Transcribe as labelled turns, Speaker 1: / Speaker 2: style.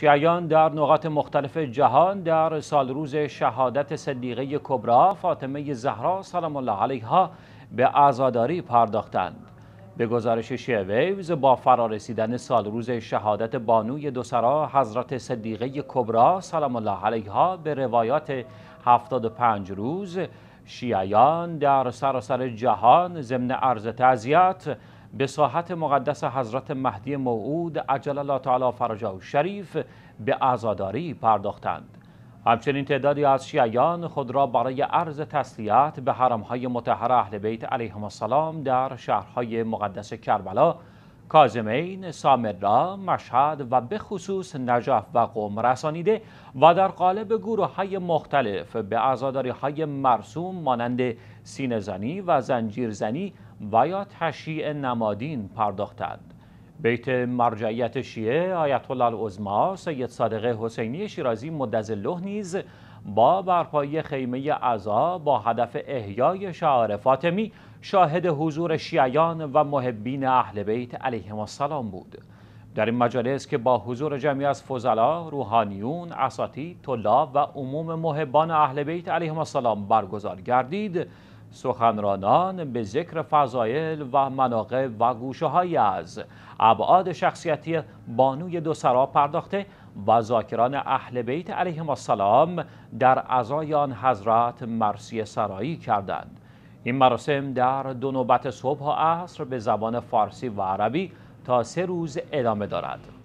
Speaker 1: شیعیان در نقاط مختلف جهان در سال روز شهادت صدیقه کبرا فاطمه زهرا سلام الله علیها به عزاداری پرداختند به گزارش شیعه ویوز با فرارسیدن روز شهادت بانوی دوسرا حضرت صدیقه کبرا سلام الله علیها به روایات 75 روز شیعیان در سراسر جهان ضمن عرض تعزیت به ساحت مقدس حضرت مهدی موعود عجل الله تعالی فرجه و شریف به ازاداری پرداختند همچنین تعدادی از شیعیان خود را برای عرض تسلیت به حرمهای متحر اهل بیت علیهم السلام در شهرهای مقدس کربلا کازمین، سامرا، مشهد و به خصوص نجف و قوم رسانیده و در قالب گروه های مختلف به ازاداری های مرسوم مانند سینزنی و زنجیرزنی و یا تشیع نمادین پرداختند بیت مرجعیت شیعه آیت الله العظما سید صادق حسینی شیرازی مدظله نیز با برپایی خیمه عزا با هدف احیای شعار فاطمی شاهد حضور شیعیان و محبین اهل بیت علیهم السلام بود در این مجالس که با حضور جمعی از فضلا، روحانیون، اساتی، طلاب و عموم محبان اهل بیت علیهم السلام برگزار گردید سخنرانان به ذکر فضایل و مناقب و گوشه های از ابعاد شخصیتی بانوی دو سرا پرداخته و ذاکران اهل بیت علیهم السلام در عزای آن حضرت مرسی سرایی کردند این مراسم در دو نوبت صبح و عصر به زبان فارسی و عربی تا سه روز ادامه دارد